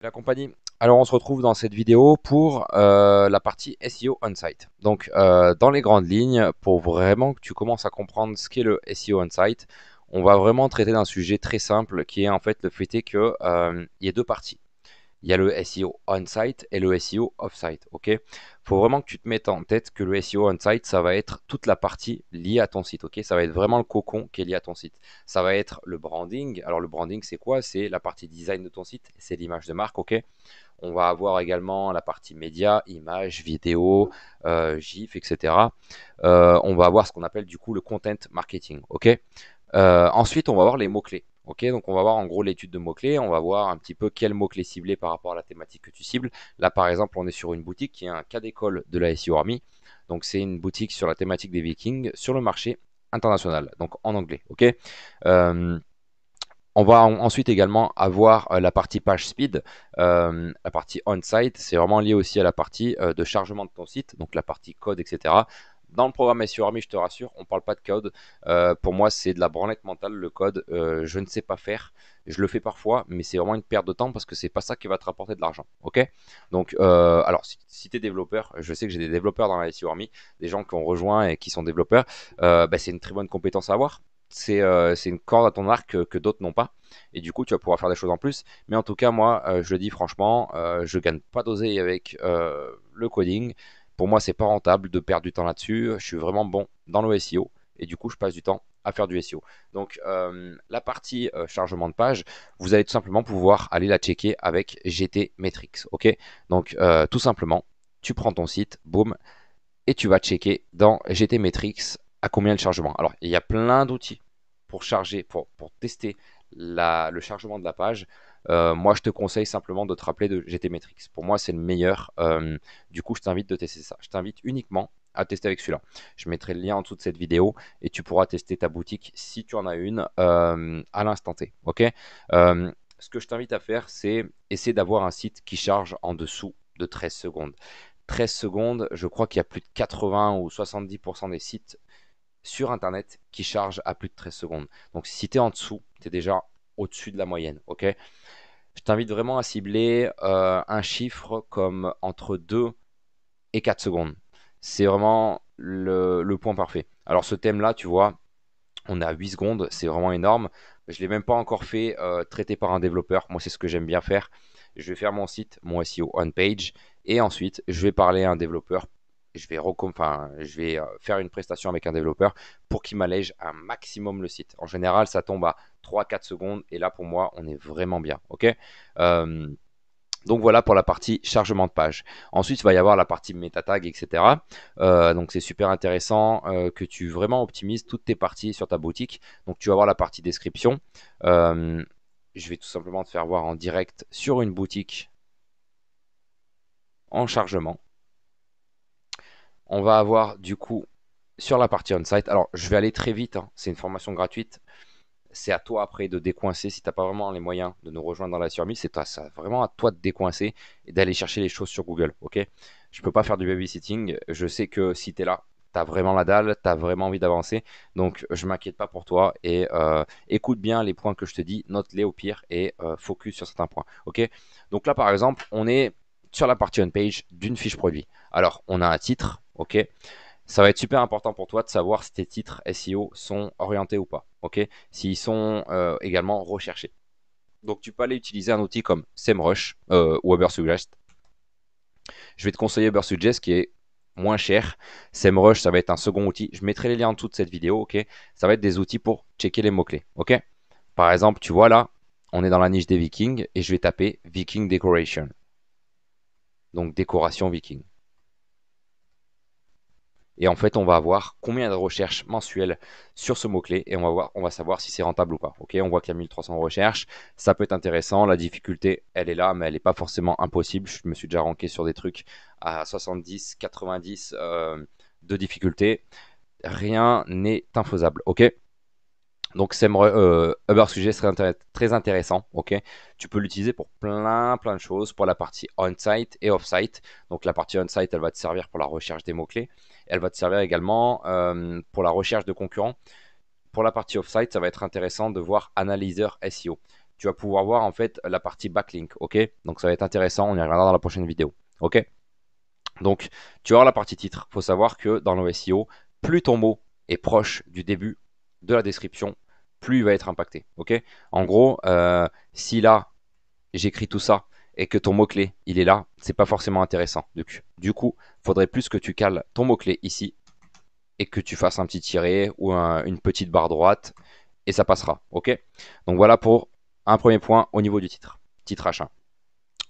la compagnie. Alors on se retrouve dans cette vidéo pour euh, la partie SEO on-site. Donc euh, dans les grandes lignes, pour vraiment que tu commences à comprendre ce qu'est le SEO on-site, on va vraiment traiter d'un sujet très simple qui est en fait le fait que qu'il euh, y a deux parties il y a le SEO on-site et le SEO off-site. Ok faut vraiment que tu te mettes en tête que le SEO on-site, ça va être toute la partie liée à ton site. Ok ça va être vraiment le cocon qui est lié à ton site. Ça va être le branding. Alors, le branding, c'est quoi C'est la partie design de ton site, c'est l'image de marque. Ok on va avoir également la partie média, images, vidéos, euh, GIF, etc. Euh, on va avoir ce qu'on appelle du coup le content marketing. Ok euh, ensuite, on va avoir les mots-clés donc on va voir en gros l'étude de mots-clés, on va voir un petit peu quels mots-clés cibler par rapport à la thématique que tu cibles. Là, par exemple, on est sur une boutique qui est un cas d'école de la SEO Army. Donc, c'est une boutique sur la thématique des Vikings sur le marché international, donc en anglais. Ok. Euh, on va ensuite également avoir euh, la partie page speed, euh, la partie on-site, c'est vraiment lié aussi à la partie de chargement de ton site, donc la partie code, etc. Dans le programme SEO Army, je te rassure, on ne parle pas de code. Euh, pour moi, c'est de la branlette mentale, le code. Euh, je ne sais pas faire. Je le fais parfois, mais c'est vraiment une perte de temps parce que c'est pas ça qui va te rapporter de l'argent. Ok Donc, euh, alors, si, tu es développeur, je sais que j'ai des développeurs dans la SEO Army, des gens qui ont rejoint et qui sont développeurs, bah, c'est une très bonne compétence à avoir c'est une corde à ton arc que, d'autres n'ont pas. Et du coup, tu vas pouvoir faire des choses en plus. Mais en tout cas, moi, je le dis franchement, je je gagne pas d'oseille avec le coding. Pour moi, c'est pas rentable de perdre du temps là-dessus. Je suis vraiment bon dans le SEO et du coup, je passe du temps à faire du SEO. Donc euh, la partie euh, chargement de page, vous allez tout simplement pouvoir aller la checker avec GT Metrics. Ok Donc euh, tout simplement, tu prends ton site, boum, et tu vas checker dans GT Metrics à combien de chargement. Alors il y a plein d'outils pour charger, pour, tester le chargement de la page. Euh, moi, je te conseille simplement de te rappeler de GT Matrix. Pour moi, c'est le meilleur. Euh, du coup, je t'invite de tester ça. Je t'invite uniquement à tester avec celui-là. Je mettrai le lien en dessous de cette vidéo et tu pourras tester ta boutique si tu en as une euh, à l'instant T. Ok Ce que je t'invite à faire, c'est essayer d'avoir un site qui charge en dessous de 13 secondes. 13 secondes, je crois qu'il y a plus de 80 ou 70% des sites sur Internet qui chargent à plus de 13 secondes. Donc si tu es en dessous, tu es déjà au-dessus de la moyenne. ok je t'invite vraiment à cibler euh, un chiffre comme entre 2 et 4 secondes. C'est vraiment le, point parfait. Alors ce thème-là, tu vois, on a 8 secondes, c'est vraiment énorme. Je ne l'ai même pas encore fait euh, traiter par un développeur. Moi, c'est ce que j'aime bien faire. Je vais faire mon site, mon SEO on-page, et ensuite, je vais parler à un développeur je vais, euh, faire une prestation avec un développeur pour qu'il m'allège un maximum le site. En général, ça tombe à 3-4 secondes et là, pour moi, on est vraiment bien. Ok euh, donc voilà pour la partie chargement de page. Ensuite, il va y avoir la partie meta tag, etc. Euh, donc c'est super intéressant que tu vraiment optimises toutes tes parties sur ta boutique. Donc tu vas voir la partie description. je vais tout simplement te faire voir en direct sur une boutique en chargement on va avoir du coup sur la partie on-site. Alors, je vais aller très vite, hein. c'est une formation gratuite. C'est à toi après de décoincer si tu n'as pas vraiment les moyens de nous rejoindre dans la surmise, C'est vraiment à toi de décoincer et d'aller chercher les choses sur Google. Ok Je ne peux pas faire du babysitting. Je sais que si tu es là, tu as vraiment la dalle, tu as vraiment envie d'avancer. Donc, je ne m'inquiète pas pour toi et euh, écoute bien les points que je te dis, note-les au pire et euh, focus sur certains points. Ok Donc, là par exemple, on est sur la partie on-page d'une fiche produit. Alors, on a un titre, ok ça va être super important pour toi de savoir si tes titres SEO sont orientés ou pas, ok S'ils sont euh, également recherchés. Donc tu peux aller utiliser un outil comme SEMrush ou euh, ou Ubersuggest. Je vais te conseiller Ubersuggest qui est moins cher. SEMrush, ça va être un second outil. Je mettrai les liens en dessous de cette vidéo, ok Ça va être des outils pour checker les mots-clés, ok Par exemple, tu vois là, on est dans la niche des vikings et je vais taper Viking Decoration donc décoration viking. Et en fait, on va avoir combien de recherches mensuelles sur ce mot-clé et on va, voir, on va savoir si c'est rentable ou pas. Ok, on voit qu'il y a 1300 recherches, ça peut être intéressant. La difficulté, elle est là, mais elle n'est pas forcément impossible. Je me suis déjà ranké sur des trucs à 70, 90 euh, de difficulté. Rien n'est infaisable. Ok, donc, euh, Sujet serait très intéressant. ok tu peux l'utiliser pour plein, plein de choses, pour la partie on-site et off-site. Donc, la partie on-site, elle va te servir pour la recherche des mots-clés. Elle va te servir également euh, pour la recherche de concurrents. Pour la partie off-site, ça va être intéressant de voir Analyzer SEO. Tu vas pouvoir voir en fait la partie backlink. ok Donc, ça va être intéressant. On y reviendra dans la prochaine vidéo. ok donc, tu auras la partie titre. Il faut savoir que dans le SEO, plus ton mot est proche du début, de la description, plus il va être impacté. Ok En gros, euh, si là, j'écris tout ça et que ton mot-clé, il est là, c'est pas forcément intéressant. du coup, faudrait plus que tu cales ton mot-clé ici et que tu fasses un petit tiré ou une petite barre droite et ça passera. Ok Donc voilà pour un premier point au niveau du titre, titre H1.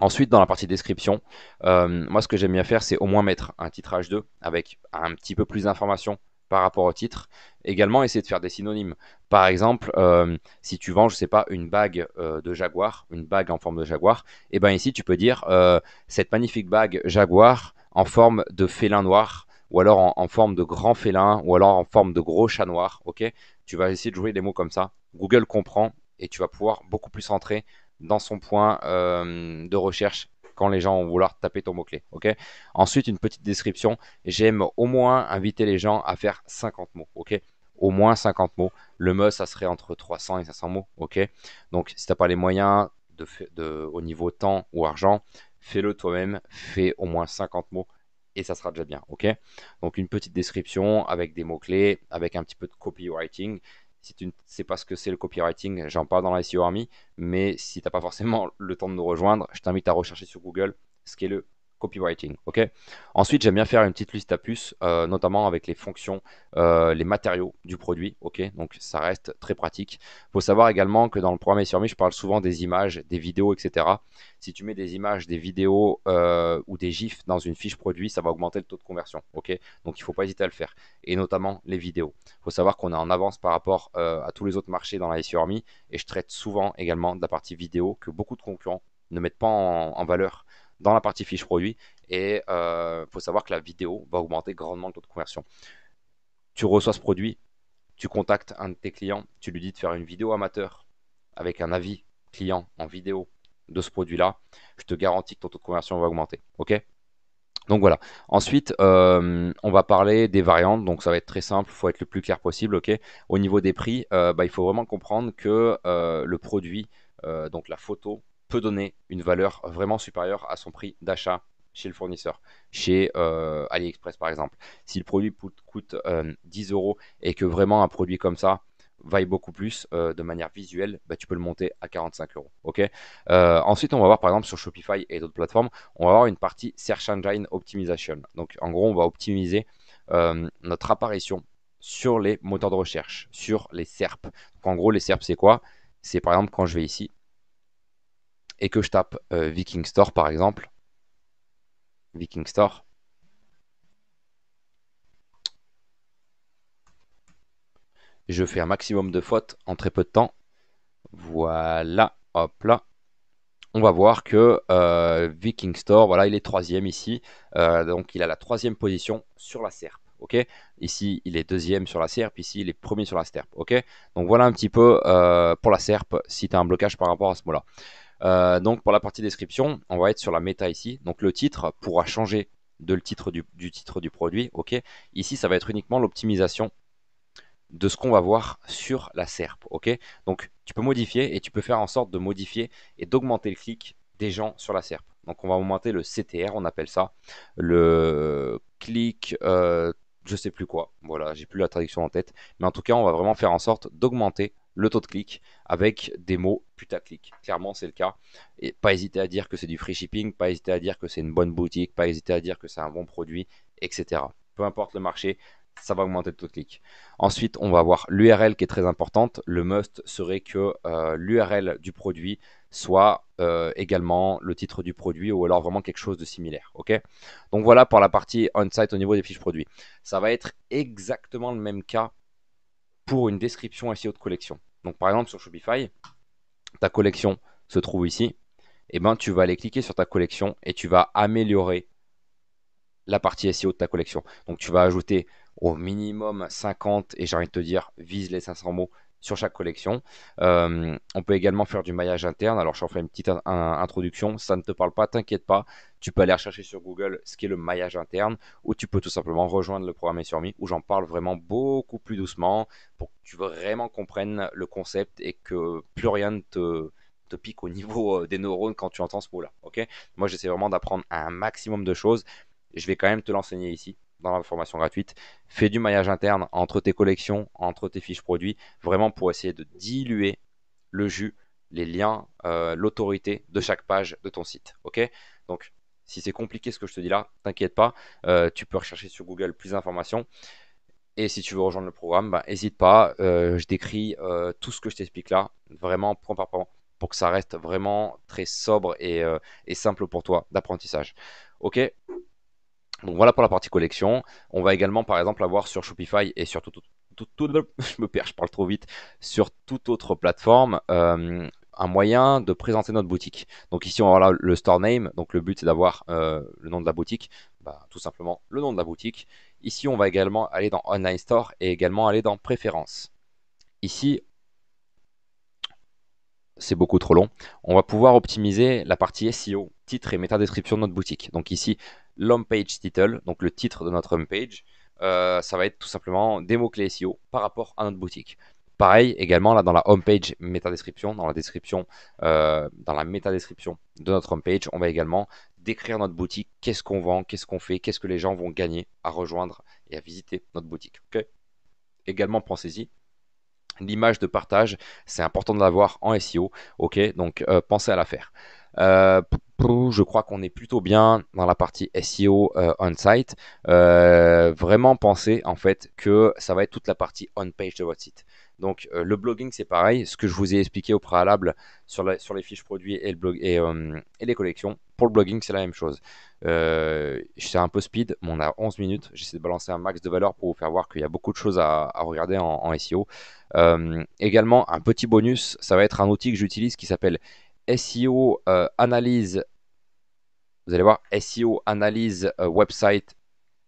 Ensuite, dans la partie description, euh, moi ce que j'aime bien faire, c'est au moins mettre un titre H2 avec un petit peu plus d'informations par rapport au titre. Également, essayer de faire des synonymes. Par exemple, euh, si tu vends, je sais pas, une bague euh, de jaguar, une bague en forme de jaguar, et eh ben ici tu peux dire euh, cette magnifique bague jaguar en forme de félin noir, ou alors en, forme de grand félin, ou alors en forme de gros chat noir. Ok, tu vas essayer de jouer des mots comme ça. Google comprend et tu vas pouvoir beaucoup plus entrer dans son point de recherche quand les gens vont vouloir taper ton mot-clé. ok Ensuite, une petite description. J'aime au moins inviter les gens à faire 50 mots. ok au moins 50 mots. Le mot, ça serait entre 300 et 500 mots. ok Donc, si tu n'as pas les moyens de, de, au niveau temps ou argent, fais-le toi-même. Fais au moins 50 mots et ça sera déjà bien. ok Donc, une petite description avec des mots-clés, avec un petit peu de copywriting si tu ne sais pas ce que c'est le copywriting, j'en parle dans la SEO Army, mais si tu n'as pas forcément le temps de nous rejoindre, je t'invite à rechercher sur Google ce qu'est le copywriting. ok Ensuite, j'aime bien faire une petite liste à puces, euh, notamment avec les fonctions, euh, les matériaux du produit. ok Donc, ça reste très pratique. Il faut savoir également que dans le programme sur je parle souvent des images, des vidéos, etc. Si tu mets des images, des vidéos euh, ou des GIFs dans une fiche produit, ça va augmenter le taux de conversion. ok Donc, il ne faut pas hésiter à le faire. Et notamment les vidéos. Il faut savoir qu'on est en avance par rapport à tous les autres marchés dans la SEO Et je traite souvent également de la partie vidéo que beaucoup de concurrents ne mettent pas en, en valeur dans la partie fiche produit. Et il euh, faut savoir que la vidéo va augmenter grandement le taux de conversion. Tu reçois ce produit, tu contactes un de tes clients, tu lui dis de faire une vidéo amateur avec un avis client en vidéo de ce produit-là, je te garantis que ton taux de conversion va augmenter. OK donc voilà. Ensuite, euh, on va parler des variantes. Donc ça va être très simple, il faut être le plus clair possible. ok Au niveau des prix, euh, bah, il faut vraiment comprendre que le produit, donc la photo peut donner une valeur vraiment supérieure à son prix d'achat chez le fournisseur, chez euh, AliExpress par exemple. Si le produit coûte 10 euh, euros et que vraiment un produit comme ça vaille beaucoup plus euh, de manière visuelle, bah, tu peux le monter à 45 euros. Ok. ensuite, on va voir par exemple sur Shopify et d'autres plateformes, on va avoir une partie Search Engine Optimization. Donc en gros, on va optimiser notre apparition sur les moteurs de recherche, sur les SERP. en gros, les SERP, c'est quoi C'est par exemple quand je vais ici, et que je tape euh, Viking Store par exemple, Viking Store, je fais un maximum de fautes en très peu de temps. Voilà, hop là. On va voir que euh, Viking Store, voilà, il est troisième ici. Euh, donc il a la troisième position sur la SERP. Ok, ici il est deuxième sur la SERP, ici il est premier sur la SERP. Ok, donc voilà un petit peu pour la SERP si tu as un blocage par rapport à ce mot-là. Euh, donc pour la partie description, on va être sur la méta ici. Donc le titre pourra changer de le titre du, titre du produit. Ok. Ici, ça va être uniquement l'optimisation de ce qu'on va voir sur la SERP. Ok. Donc tu peux modifier et tu peux faire en sorte de modifier et d'augmenter le clic des gens sur la SERP. Donc on va augmenter le CTR, on appelle ça, le clic, euh, je sais plus quoi. Voilà, j'ai plus la traduction en tête, mais en tout cas, on va vraiment faire en sorte d'augmenter le taux de clic avec des mots clic, Clairement, c'est le cas. Et pas hésiter à dire que c'est du free shipping, pas hésiter à dire que c'est une bonne boutique, pas hésiter à dire que c'est un bon produit, etc. Peu importe le marché, ça va augmenter le taux de clic. Ensuite, on va voir l'URL qui est très importante. Le must serait que euh, l'URL du produit soit euh, également le titre du produit ou alors vraiment quelque chose de similaire. ok Donc voilà pour la partie on-site au niveau des fiches produits. Ça va être exactement le même cas pour une description SEO de collection. Donc par exemple sur Shopify, ta collection se trouve ici, Et eh ben, tu vas aller cliquer sur ta collection et tu vas améliorer la partie SEO de ta collection. Donc tu vas ajouter au minimum 50 et j'ai envie de te dire vise les 500 mots, sur chaque collection. Euh, on peut également faire du maillage interne. Alors, je fais une petite introduction. Ça ne te parle pas, t'inquiète pas. Tu peux aller rechercher sur Google ce qu'est le maillage interne ou tu peux tout simplement rejoindre le programme surmi, où j'en parle vraiment beaucoup plus doucement pour que tu vraiment comprennes le concept et que plus rien ne te, te pique au niveau euh, des neurones quand tu entends ce mot-là. ok Moi, j'essaie vraiment d'apprendre un maximum de choses. Je vais quand même te l'enseigner ici dans la formation gratuite. Fais du maillage interne entre tes collections, entre tes fiches produits, vraiment pour essayer de diluer le jus, les liens, euh, l'autorité de chaque page de ton site. Ok Donc, si c'est compliqué ce que je te dis là, t'inquiète pas, euh, tu peux rechercher sur Google plus d'informations. Et si tu veux rejoindre le programme, n'hésite bah, pas, euh, je décris tout ce que je t'explique là, vraiment point par point, pour que ça reste vraiment très sobre et, et simple pour toi d'apprentissage. Ok donc voilà pour la partie collection. On va également par exemple avoir sur Shopify et sur tout, je me je parle trop vite, sur toute autre plateforme euh, un moyen de présenter notre boutique. Donc ici on va avoir le store name, donc le but c'est d'avoir euh, le nom de la boutique, bah, tout simplement le nom de la boutique. Ici on va également aller dans online store et également aller dans préférences. Ici c'est beaucoup trop long. On va pouvoir optimiser la partie SEO, titre et méta description de notre boutique. Donc ici, page title, donc le titre de notre homepage, page euh, ça va être tout simplement des mots-clés SEO par rapport à notre boutique. Pareil également là dans la home page méta description, dans la description, euh, dans la méta description de notre page on va également décrire notre boutique, qu'est-ce qu'on vend, qu'est-ce qu'on fait, qu'est-ce que les gens vont gagner à rejoindre et à visiter notre boutique. Ok. également pensez-y, l'image de partage, c'est important de l'avoir en SEO. Ok, donc euh, pensez à la faire je crois qu'on est plutôt bien dans la partie SEO euh, on-site. Euh, vraiment penser en fait que ça va être toute la partie on-page de votre site. Donc euh, le blogging c'est pareil, ce que je vous ai expliqué au préalable sur, les fiches produits et, et, les collections. Pour le blogging c'est la même chose. Je c'est un peu speed, mais on a 11 minutes. J'essaie de balancer un max de valeur pour vous faire voir qu'il y a beaucoup de choses à, regarder en, en SEO. également un petit bonus, ça va être un outil que j'utilise qui s'appelle SEO euh, analyse, vous allez voir, SEO analyse euh, website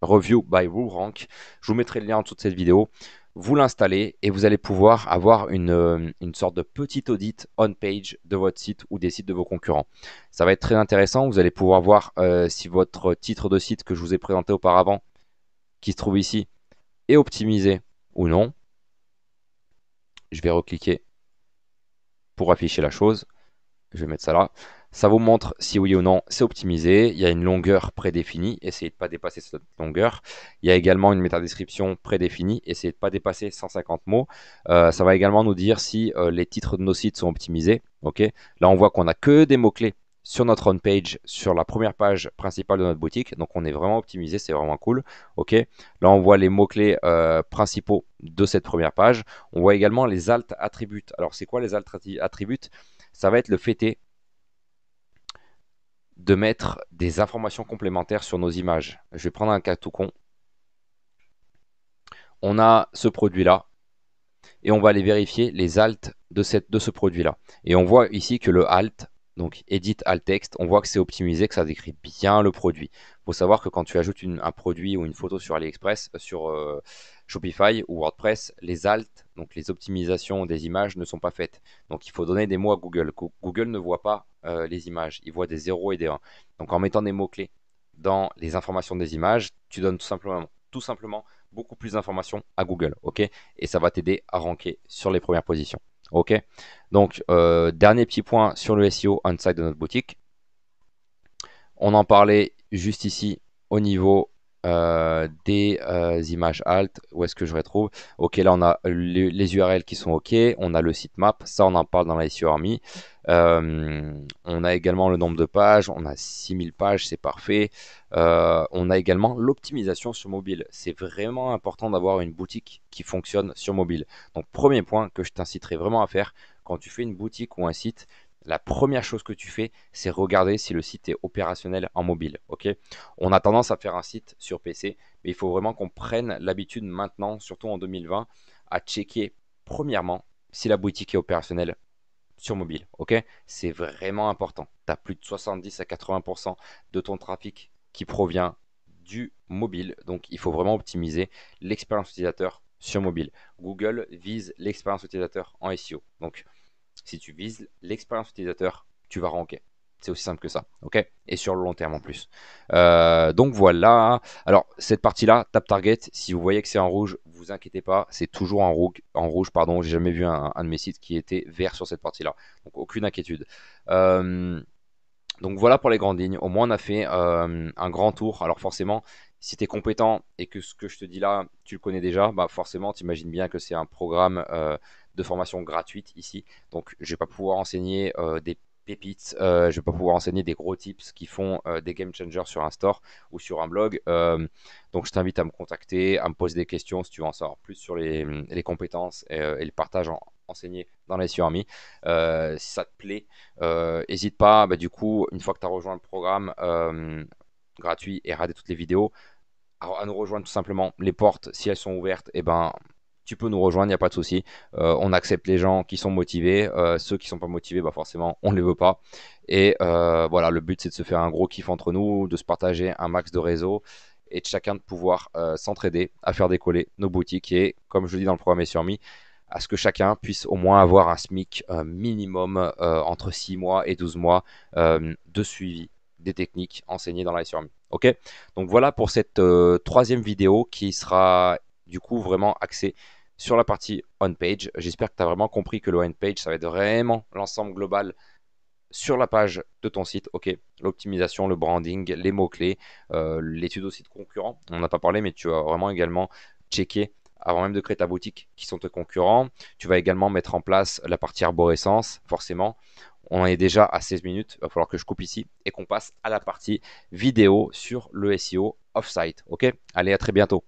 review by WooRank. Je vous mettrai le lien en dessous de cette vidéo. Vous l'installez et vous allez pouvoir avoir une, euh, sorte de petite audit on-page de votre site ou des sites de vos concurrents. Ça va être très intéressant. Vous allez pouvoir voir si votre titre de site que je vous ai présenté auparavant, qui se trouve ici, est optimisé ou non. Je vais recliquer pour afficher la chose je vais mettre ça là. Ça vous montre si oui ou non c'est optimisé. Il y a une longueur prédéfinie, essayez de ne pas dépasser cette longueur. Il y a également une métadescription prédéfinie, essayez de ne pas dépasser 150 mots. Euh, ça va également nous dire si euh, les titres de nos sites sont optimisés. Ok. là, on voit qu'on n'a que des mots-clés sur notre home page, sur la première page principale de notre boutique. Donc on est vraiment optimisé, c'est vraiment cool. Ok. Là on voit les mots-clés euh, principaux de cette première page. On voit également les alt attributs Alors c'est quoi les alt attributes ça va être le fait de mettre des informations complémentaires sur nos images. Je vais prendre un cas tout con. On a ce produit-là et on va aller vérifier les alt de, cette, de ce produit-là. Et on voit ici que le alt, donc edit alt text, on voit que c'est optimisé, que ça décrit bien le produit. Il faut savoir que quand tu ajoutes un produit ou une photo sur AliExpress, sur, euh, Shopify ou WordPress, les alt, donc les optimisations des images, ne sont pas faites. Donc il faut donner des mots à Google. Google ne voit pas euh, les images, il voit des 0 et des 1. Donc en mettant des mots-clés dans les informations des images, tu donnes tout simplement, tout simplement beaucoup plus d'informations à Google. ok et ça va t'aider à ranker sur les premières positions. ok Donc euh, dernier petit point sur le SEO inside de notre boutique. On en parlait juste ici au niveau euh, des euh, images alt, où est-ce que je retrouve Ok, là on a les URL qui sont ok, on a le site map ça on en parle dans la issue Euh, on a également le nombre de pages, on a 6000 pages, c'est parfait. Euh, on a également l'optimisation sur mobile. C'est vraiment important d'avoir une boutique qui fonctionne sur mobile. Donc premier point que je t'inciterai vraiment à faire, quand tu fais une boutique ou un site, la première chose que tu fais, c'est regarder si le site est opérationnel en mobile. Ok On a tendance à faire un site sur PC, mais il faut vraiment qu'on prenne l'habitude maintenant, surtout en 2020, à checker premièrement si la boutique est opérationnelle sur mobile. Ok C'est vraiment important. Tu as plus de 70 à 80% de ton trafic qui provient du mobile. Donc il faut vraiment optimiser l'expérience utilisateur sur mobile. Google vise l'expérience utilisateur en SEO. Donc si tu vises l'expérience utilisateur, tu vas ranker. C'est aussi simple que ça, ok Et sur le long terme en plus. Euh, donc voilà. Alors cette partie-là, tap target. Si vous voyez que c'est en rouge, vous inquiétez pas, c'est toujours en rouge. En rouge, pardon. J'ai jamais vu un, de mes sites qui était vert sur cette partie-là. Donc aucune inquiétude. Euh, donc voilà pour les grandes lignes. Au moins on a fait euh, un grand tour. Alors forcément, si tu es compétent et que ce que je te dis là, tu le connais déjà, bah forcément, tu imagines bien que c'est un programme de formation gratuite ici. Donc, je vais pas pouvoir enseigner euh, des pépites. je euh, je vais pas pouvoir enseigner des gros tips qui font euh, des game changers sur un store ou sur un blog. donc je t'invite à me contacter, à me poser des questions si tu veux en savoir plus sur les, compétences et, le partage enseigné dans les surmis si ça te plaît, n'hésite pas, bah, du coup, une fois que tu as rejoint le programme gratuit et radé toutes les vidéos, à, nous rejoindre tout simplement les portes si elles sont ouvertes et eh ben tu peux nous rejoindre, il n'y a pas de souci. Euh, on accepte les gens qui sont motivés. Euh, ceux qui ne sont pas motivés, bah forcément, on ne les veut pas. Et euh, voilà, le but, c'est de se faire un gros kiff entre nous, de se partager un max de réseau et de chacun de pouvoir s'entraider à faire décoller nos boutiques. Et comme je le dis dans le programme SURMI, à ce que chacun puisse au moins avoir un SMIC minimum entre 6 mois et 12 mois de suivi des techniques enseignées dans la SURMI. Ok Donc voilà pour cette troisième vidéo qui sera du coup vraiment axé sur la partie on-page. J'espère que tu as vraiment compris que le on-page, ça va être vraiment l'ensemble global sur la page de ton site, ok, l'optimisation, le branding, les mots-clés, euh, l'étude aussi de concurrents, on n'a pas parlé, mais tu vas vraiment également checker avant même de créer ta boutique qui sont tes concurrents. Tu vas également mettre en place la partie arborescence, forcément. On est déjà à 16 minutes, il va falloir que je coupe ici et qu'on passe à la partie vidéo sur le SEO off-site, ok Allez, à très bientôt.